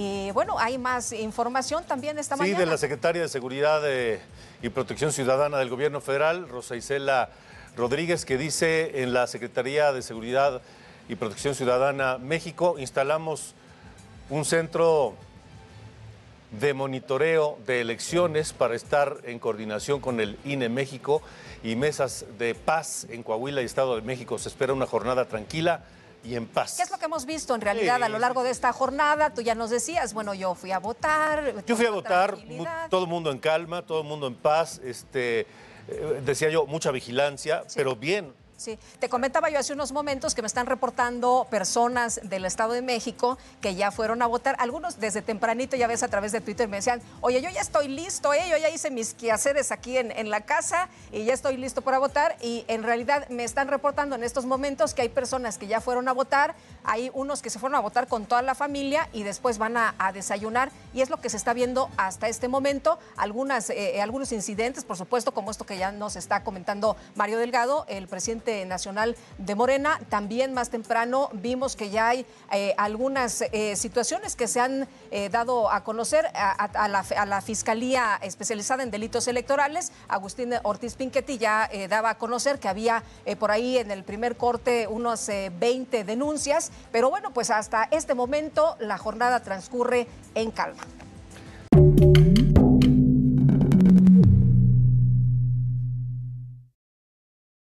Y bueno, hay más información también esta mañana. Sí, de la Secretaria de Seguridad eh, y Protección Ciudadana del Gobierno Federal, Rosa Isela Rodríguez, que dice en la Secretaría de Seguridad y Protección Ciudadana México instalamos un centro de monitoreo de elecciones para estar en coordinación con el INE México y mesas de paz en Coahuila y Estado de México. Se espera una jornada tranquila y en paz. ¿Qué es lo que hemos visto en realidad a lo largo de esta jornada? Tú ya nos decías, bueno, yo fui a votar. Yo fui a votar, todo el mundo en calma, todo el mundo en paz. Este, eh, decía yo, mucha vigilancia, pero bien, Sí, te comentaba yo hace unos momentos que me están reportando personas del Estado de México que ya fueron a votar. Algunos desde tempranito, ya ves, a través de Twitter me decían, oye, yo ya estoy listo, eh, yo ya hice mis quehaceres aquí en, la casa y ya estoy listo para votar. Y en realidad me están reportando en estos momentos que hay personas que ya fueron a votar, hay unos que se fueron a votar con toda la familia y después van a, a desayunar. Y es lo que se está viendo hasta este momento. Algunas, eh, eh, algunos incidentes, por supuesto, como esto que ya nos está comentando Mario Delgado, el presidente nacional de Morena. También más temprano vimos que ya hay eh, algunas eh, situaciones que se han eh, dado a conocer a, la, Fiscalía especializada en delitos electorales. Agustín Ortiz Pinquetti ya daba a conocer que había por ahí en el primer corte unos 20 denuncias, pero bueno, pues hasta este momento la jornada transcurre en calma.